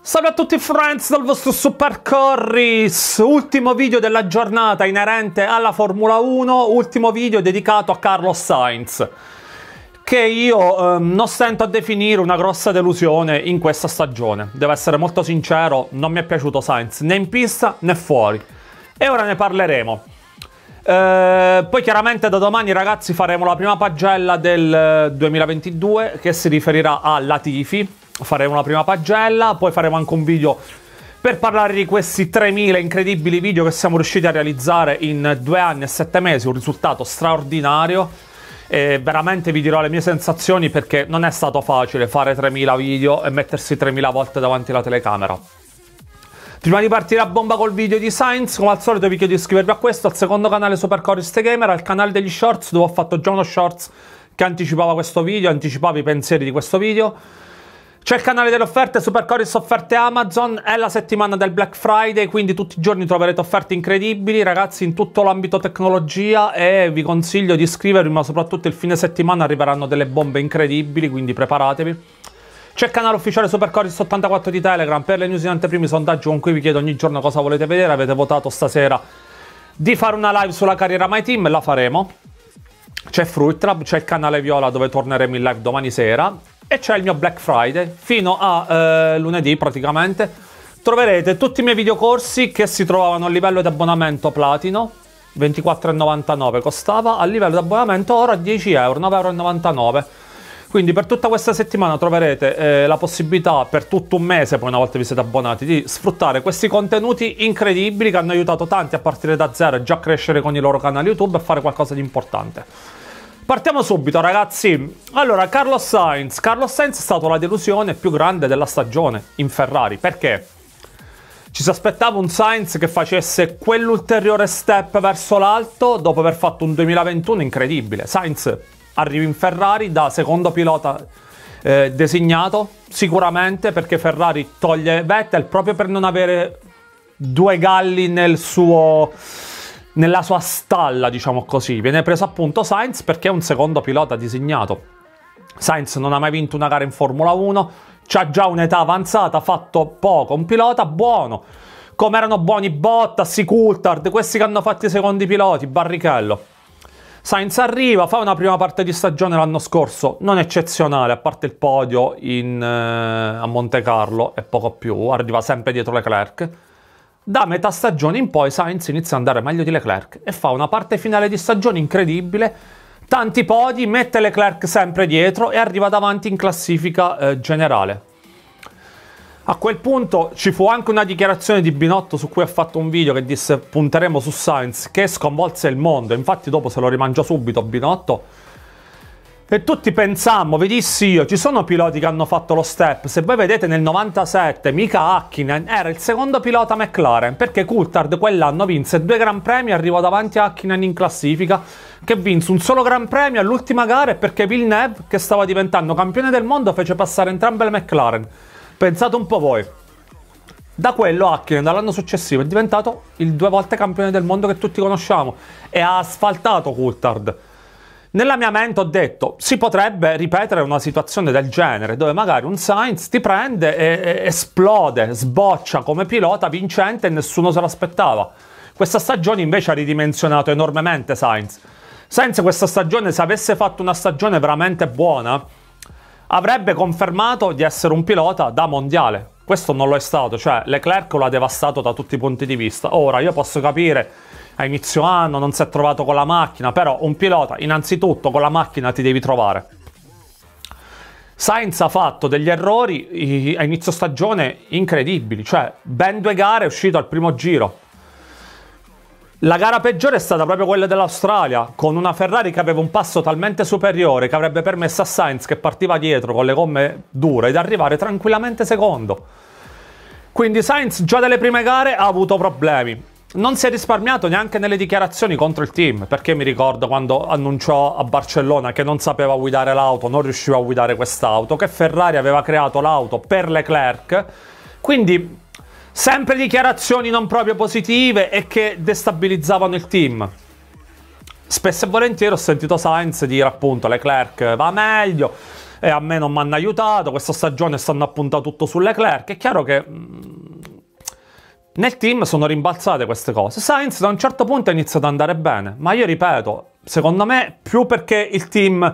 Salve a tutti friends dal vostro Super Corris, ultimo video della giornata inerente alla Formula 1, ultimo video dedicato a Carlos Sainz che io eh, non sento a definire una grossa delusione in questa stagione. Devo essere molto sincero, non mi è piaciuto Sainz né in pista né fuori. E ora ne parleremo. Eh, poi chiaramente da domani ragazzi faremo la prima pagella del 2022 eh, che si riferirà a Latifi. Faremo la prima pagella, poi faremo anche un video per parlare di questi 3.000 incredibili video che siamo riusciti a realizzare in due anni e sette mesi, un risultato straordinario. E veramente vi dirò le mie sensazioni perché non è stato facile fare 3.000 video e mettersi 3.000 volte davanti alla telecamera. Prima di partire a bomba col video di Science, come al solito vi chiedo di iscrivervi a questo, al secondo canale Supercorist Gamer, al canale degli shorts dove ho fatto già uno shorts che anticipava questo video, anticipava i pensieri di questo video. C'è il canale delle offerte, Supercorist offerte Amazon, è la settimana del Black Friday, quindi tutti i giorni troverete offerte incredibili, ragazzi, in tutto l'ambito tecnologia e vi consiglio di iscrivervi, ma soprattutto il fine settimana arriveranno delle bombe incredibili, quindi preparatevi. C'è il canale ufficiale Supercoris 84 di Telegram per le news in anteprimi sondaggi con cui vi chiedo ogni giorno cosa volete vedere. Avete votato stasera di fare una live sulla carriera My Team, la faremo. C'è Fruit Lab, c'è il canale Viola dove torneremo in live domani sera e c'è il mio Black Friday fino a eh, lunedì praticamente. Troverete tutti i miei videocorsi che si trovavano a livello di abbonamento platino 24,99 costava, a livello di abbonamento ora 10 euro, 9,99 euro quindi per tutta questa settimana troverete eh, la possibilità per tutto un mese, poi una volta vi siete abbonati, di sfruttare questi contenuti incredibili che hanno aiutato tanti a partire da zero e già a crescere con i loro canali YouTube e fare qualcosa di importante. Partiamo subito, ragazzi. Allora, Carlos Sainz. Carlos Sainz è stato la delusione più grande della stagione in Ferrari. Perché? Ci si aspettava un Sainz che facesse quell'ulteriore step verso l'alto dopo aver fatto un 2021 incredibile. Sainz arrivi in Ferrari da secondo pilota eh, designato, sicuramente perché Ferrari toglie Vettel proprio per non avere due galli nel suo, nella sua stalla, diciamo così. Viene preso appunto Sainz perché è un secondo pilota designato. Sainz non ha mai vinto una gara in Formula 1, ha già un'età avanzata, ha fatto poco, un pilota buono. Come erano buoni Bottas, Coulthard, questi che hanno fatto i secondi piloti, Barrichello. Sainz arriva, fa una prima parte di stagione l'anno scorso, non eccezionale, a parte il podio in, eh, a Monte Carlo e poco più, arriva sempre dietro Leclerc. Da metà stagione in poi Sainz inizia ad andare meglio di Leclerc e fa una parte finale di stagione incredibile, tanti podi, mette Leclerc sempre dietro e arriva davanti in classifica eh, generale. A quel punto ci fu anche una dichiarazione di Binotto su cui ha fatto un video che disse punteremo su Science che sconvolse il mondo, infatti dopo se lo rimangia subito Binotto. E tutti pensammo, vi dissi io, ci sono piloti che hanno fatto lo step, se voi vedete nel 97 Mika Hakkinen era il secondo pilota McLaren perché Coulthard quell'anno vinse due Gran Premi e arrivò davanti a Hakkinen in classifica che vinse un solo Gran Premio all'ultima gara e perché Villeneuve che stava diventando campione del mondo fece passare entrambe le McLaren. Pensate un po' voi. Da quello Hakkinen dall'anno successivo è diventato il due volte campione del mondo che tutti conosciamo e ha asfaltato Coulthard. Nella mia mente ho detto, si potrebbe ripetere una situazione del genere, dove magari un Sainz ti prende e, e esplode, sboccia come pilota vincente e nessuno se l'aspettava. Questa stagione invece ha ridimensionato enormemente Sainz. Sainz questa stagione, se avesse fatto una stagione veramente buona, avrebbe confermato di essere un pilota da mondiale. Questo non lo è stato, cioè Leclerc lo ha devastato da tutti i punti di vista. Ora io posso capire, a inizio anno non si è trovato con la macchina, però un pilota innanzitutto con la macchina ti devi trovare. Sainz ha fatto degli errori a inizio stagione incredibili, cioè ben due gare è uscito al primo giro, la gara peggiore è stata proprio quella dell'Australia, con una Ferrari che aveva un passo talmente superiore che avrebbe permesso a Sainz, che partiva dietro con le gomme dure, di arrivare tranquillamente secondo. Quindi Sainz già dalle prime gare ha avuto problemi. Non si è risparmiato neanche nelle dichiarazioni contro il team, perché mi ricordo quando annunciò a Barcellona che non sapeva guidare l'auto, non riusciva a guidare quest'auto, che Ferrari aveva creato l'auto per Leclerc. Quindi Sempre dichiarazioni non proprio positive e che destabilizzavano il team. Spesso e volentieri ho sentito Sainz dire appunto Leclerc va meglio e a me non mi hanno aiutato, questa stagione stanno appuntando tutto su Leclerc. È chiaro che mm, nel team sono rimbalzate queste cose. Sainz da un certo punto ha iniziato ad andare bene, ma io ripeto, secondo me più perché il team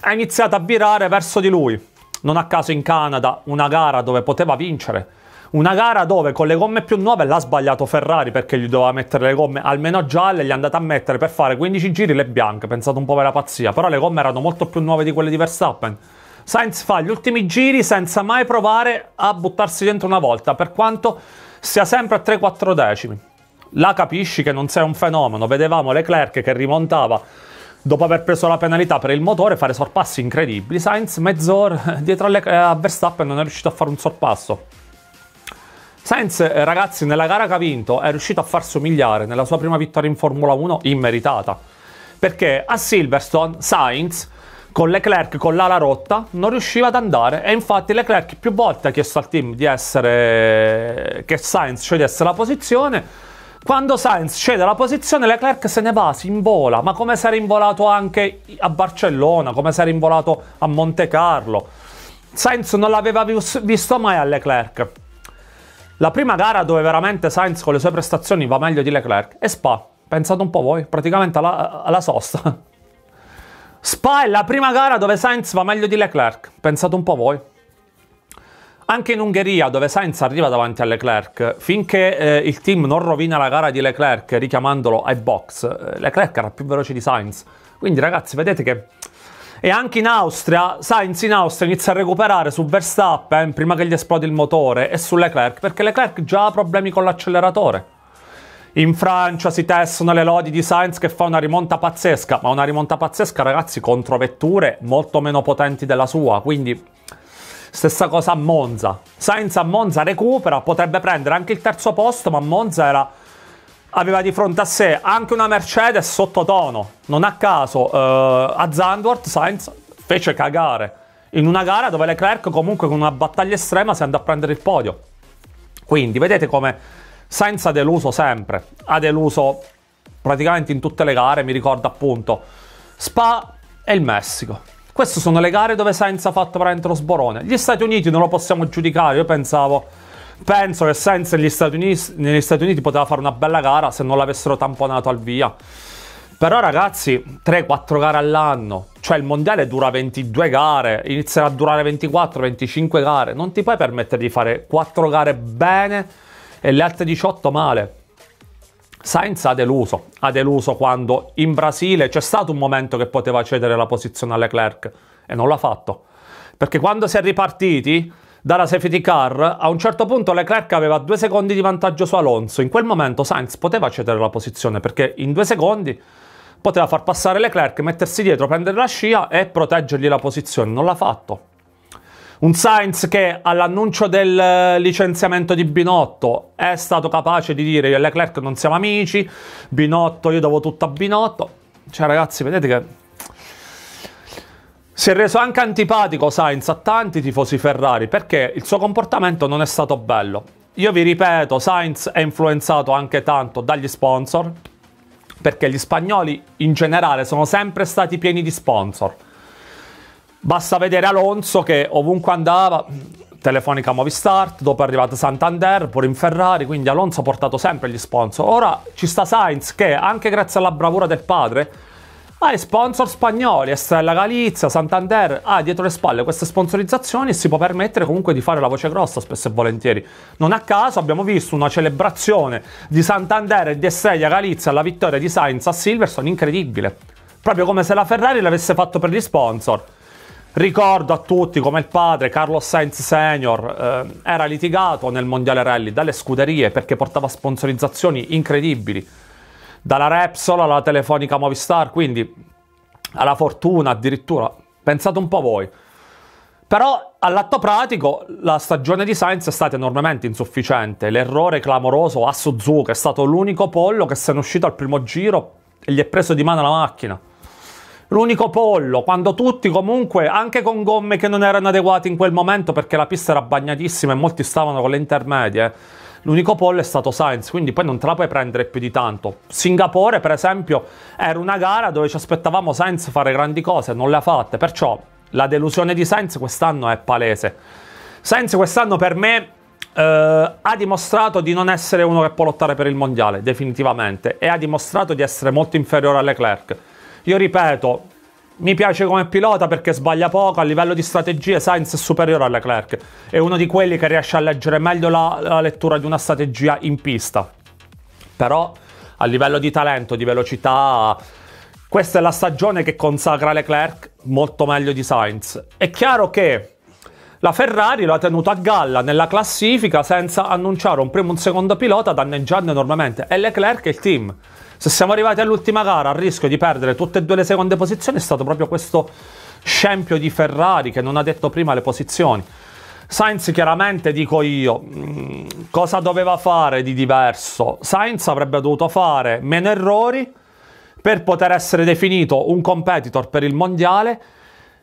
ha iniziato a virare verso di lui. Non a caso in Canada una gara dove poteva vincere una gara dove con le gomme più nuove l'ha sbagliato Ferrari perché gli doveva mettere le gomme almeno gialle, gli è andata a mettere per fare 15 giri le bianche, pensate un po' per la pazzia, però le gomme erano molto più nuove di quelle di Verstappen. Sainz fa gli ultimi giri senza mai provare a buttarsi dentro una volta, per quanto sia sempre a 3-4 decimi. La capisci che non sei un fenomeno, vedevamo Leclerc che rimontava dopo aver preso la penalità per il motore, fare sorpassi incredibili. Sainz mezz'ora dietro a Verstappen non è riuscito a fare un sorpasso. Sainz, eh, ragazzi, nella gara che ha vinto è riuscito a far somigliare nella sua prima vittoria in Formula 1 immeritata. Perché a Silverstone Sainz con Leclerc con l'ala rotta non riusciva ad andare e infatti Leclerc più volte ha chiesto al team di essere che Sainz scegliesse la posizione quando Sainz cede la posizione Leclerc se ne va, si invola ma come si era involato anche a Barcellona come si era involato a Monte Carlo Sainz non l'aveva visto mai a Leclerc la prima gara dove veramente Sainz con le sue prestazioni va meglio di Leclerc è Spa. Pensate un po' voi, praticamente alla, alla sosta. Spa è la prima gara dove Sainz va meglio di Leclerc. Pensate un po' voi. Anche in Ungheria, dove Sainz arriva davanti a Leclerc, finché eh, il team non rovina la gara di Leclerc richiamandolo ai box, eh, Leclerc era più veloce di Sainz. Quindi ragazzi, vedete che e anche in Austria, Sainz in Austria inizia a recuperare su Verstappen prima che gli esplodi il motore e su Leclerc, perché Leclerc già ha problemi con l'acceleratore. In Francia si testano le lodi di Sainz che fa una rimonta pazzesca, ma una rimonta pazzesca, ragazzi, contro vetture molto meno potenti della sua, quindi stessa cosa a Monza. Sainz a Monza recupera, potrebbe prendere anche il terzo posto, ma Monza era aveva di fronte a sé anche una Mercedes sottotono. Non a caso eh, a Zandvoort Sainz fece cagare in una gara dove Leclerc comunque con una battaglia estrema si andò a prendere il podio. Quindi vedete come Sainz ha deluso sempre, ha deluso praticamente in tutte le gare, mi ricordo appunto Spa e il Messico. Queste sono le gare dove Sainz ha fatto veramente lo sborone. Gli Stati Uniti non lo possiamo giudicare, io pensavo penso che Sainz negli Stati, Uniti, negli Stati Uniti poteva fare una bella gara se non l'avessero tamponato al via. Però ragazzi, 3-4 gare all'anno, cioè il mondiale dura 22 gare, inizierà a durare 24-25 gare, non ti puoi permettere di fare 4 gare bene e le altre 18 male. Sainz ha deluso, ha deluso quando in Brasile c'è stato un momento che poteva cedere la posizione a Leclerc e non l'ha fatto. Perché quando si è ripartiti dalla safety car, a un certo punto Leclerc aveva due secondi di vantaggio su Alonso. In quel momento Sainz poteva cedere la posizione perché in due secondi poteva far passare Leclerc, mettersi dietro, prendere la scia e proteggergli la posizione. Non l'ha fatto. Un Sainz che all'annuncio del eh, licenziamento di Binotto è stato capace di dire io e Leclerc non siamo amici, Binotto io devo tutto a Binotto. Cioè ragazzi, vedete che si è reso anche antipatico Sainz a tanti tifosi Ferrari perché il suo comportamento non è stato bello. Io vi ripeto, Sainz è influenzato anche tanto dagli sponsor perché gli spagnoli in generale sono sempre stati pieni di sponsor. Basta vedere Alonso che ovunque andava, telefonica Movistar, dopo è arrivato Santander, pure in Ferrari, quindi Alonso ha portato sempre gli sponsor. Ora ci sta Sainz che anche grazie alla bravura del padre ha ah, sponsor spagnoli, Estrella Galizia, Santander, ha ah, dietro le spalle queste sponsorizzazioni e si può permettere comunque di fare la voce grossa spesso e volentieri. Non a caso abbiamo visto una celebrazione di Santander e di Estrella Galizia alla vittoria di Sainz a Silverstone incredibile, proprio come se la Ferrari l'avesse fatto per gli sponsor. Ricordo a tutti come il padre Carlos Sainz Senior eh, era litigato nel Mondiale Rally dalle scuderie perché portava sponsorizzazioni incredibili dalla Repsol alla telefonica Movistar, quindi alla fortuna addirittura. Pensate un po' voi. Però all'atto pratico la stagione di Sainz è stata enormemente insufficiente. L'errore clamoroso a Suzuka è stato l'unico pollo che se ne è uscito al primo giro e gli è preso di mano la macchina. L'unico pollo, quando tutti comunque, anche con gomme che non erano adeguate in quel momento perché la pista era bagnatissima e molti stavano con le intermedie, l'unico pollo è stato Sainz, quindi poi non te la puoi prendere più di tanto. Singapore, per esempio, era una gara dove ci aspettavamo Sainz fare grandi cose, non le ha fatte, perciò la delusione di Sainz quest'anno è palese. Sainz quest'anno per me Uh, ha dimostrato di non essere uno che può lottare per il mondiale, definitivamente, e ha dimostrato di essere molto inferiore a Leclerc. Io ripeto, mi piace come pilota perché sbaglia poco, a livello di strategie Sainz è superiore a Leclerc, è uno di quelli che riesce a leggere meglio la, la, lettura di una strategia in pista, però a livello di talento, di velocità, questa è la stagione che consacra Leclerc molto meglio di Sainz. È chiaro che la Ferrari lo ha tenuto a galla nella classifica senza annunciare un primo e un secondo pilota danneggiando enormemente, e Leclerc e il team se siamo arrivati all'ultima gara a rischio di perdere tutte e due le seconde posizioni è stato proprio questo scempio di Ferrari che non ha detto prima le posizioni. Sainz chiaramente dico io, mm, cosa doveva fare di diverso? Sainz avrebbe dovuto fare meno errori per poter essere definito un competitor per il mondiale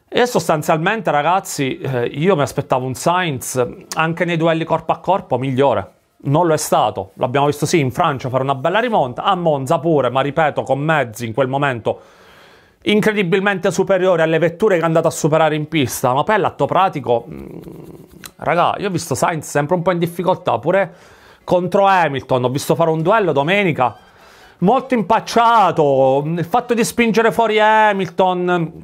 e sostanzialmente ragazzi eh, io mi aspettavo un Sainz anche nei duelli corpo a corpo migliore non lo è stato. L'abbiamo visto sì in Francia fare una bella rimonta, a Monza pure, ma ripeto, con mezzi in quel momento incredibilmente superiori alle vetture che è andato a superare in pista. Ma poi l'atto pratico, mm, raga, io ho visto Sainz sempre un po' in difficoltà, pure contro Hamilton, ho visto fare un duello domenica, molto impacciato, mm, il fatto di spingere fuori Hamilton mm,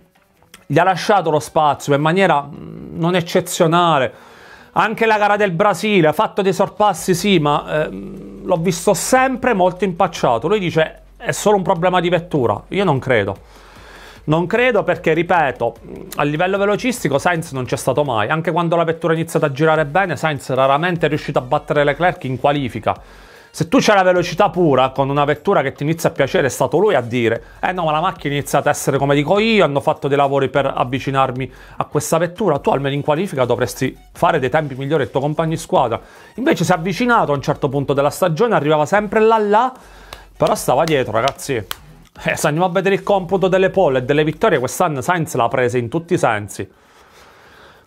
gli ha lasciato lo spazio in maniera non eccezionale. Anche la gara del Brasile ha fatto dei sorpassi, sì, ma ehm, l'ho visto sempre molto impacciato. Lui dice è solo un problema di vettura. Io non credo. Non credo perché, ripeto, a livello velocistico Sainz non c'è stato mai. Anche quando la vettura ha iniziato a girare bene, Sainz raramente è riuscito a battere Leclerc in qualifica. Se tu c'hai la velocità pura con una vettura che ti inizia a piacere, è stato lui a dire: Eh no, ma la macchina è iniziata a essere come dico io, hanno fatto dei lavori per avvicinarmi a questa vettura. Tu almeno in qualifica dovresti fare dei tempi migliori al tuo compagno di squadra. Invece si è avvicinato a un certo punto della stagione, arrivava sempre là là, però stava dietro, ragazzi. Eh, se andiamo a vedere il computo delle pole e delle vittorie, quest'anno Sainz l'ha presa in tutti i sensi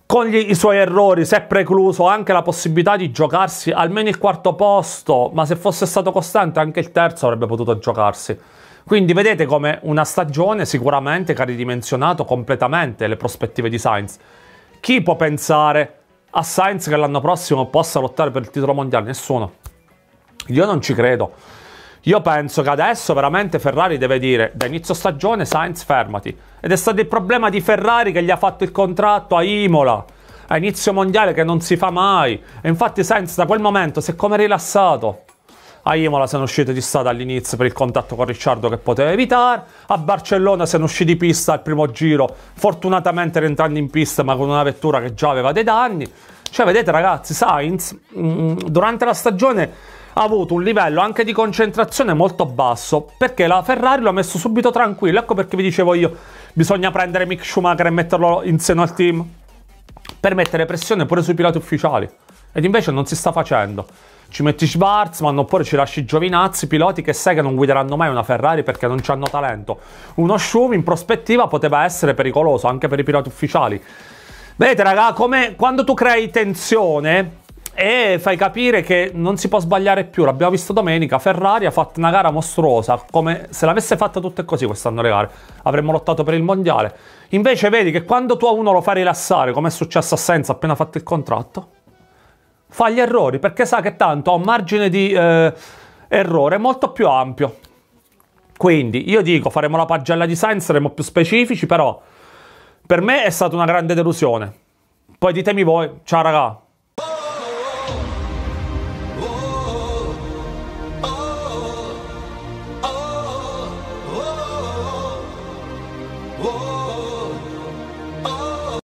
con gli, i suoi errori si è precluso anche la possibilità di giocarsi almeno il quarto posto, ma se fosse stato costante anche il terzo avrebbe potuto giocarsi. Quindi vedete come una stagione sicuramente che ha ridimensionato completamente le prospettive di Sainz. Chi può pensare a Sainz che l'anno prossimo possa lottare per il titolo mondiale? Nessuno. Io non ci credo. Io penso che adesso veramente Ferrari deve dire da inizio stagione Sainz fermati ed è stato il problema di Ferrari che gli ha fatto il contratto a Imola a inizio mondiale che non si fa mai. E infatti Sainz da quel momento si è come rilassato. A Imola sono usciti di strada all'inizio per il contatto con Ricciardo che poteva evitare. A Barcellona sono usciti di pista al primo giro, fortunatamente rientrando in pista ma con una vettura che già aveva dei danni. Cioè vedete ragazzi, Sainz mm, mm, durante la stagione ha avuto un livello anche di concentrazione molto basso perché la Ferrari lo ha messo subito tranquillo. Ecco perché vi dicevo io, Bisogna prendere Mick Schumacher e metterlo in seno al team per mettere pressione pure sui piloti ufficiali. Ed invece non si sta facendo. Ci metti Schwarzman oppure ci lasci Giovinazzi, piloti che sai che non guideranno mai una Ferrari perché non hanno talento. Uno Schumi in prospettiva poteva essere pericoloso anche per i piloti ufficiali. Vedete, raga, come quando tu crei tensione e fai capire che non si può sbagliare più. L'abbiamo visto domenica, Ferrari ha fatto una gara mostruosa, come se l'avesse fatta tutte così quest'anno le gare, avremmo lottato per il mondiale. Invece vedi che quando tu a uno lo fai rilassare, come è successo a Senza appena fatto il contratto, fa gli errori, perché sa che tanto ha un margine di eh, errore molto più ampio. Quindi io dico, faremo la pagella di Sainz, saremo più specifici, però per me è stata una grande delusione. Poi ditemi voi, ciao raga,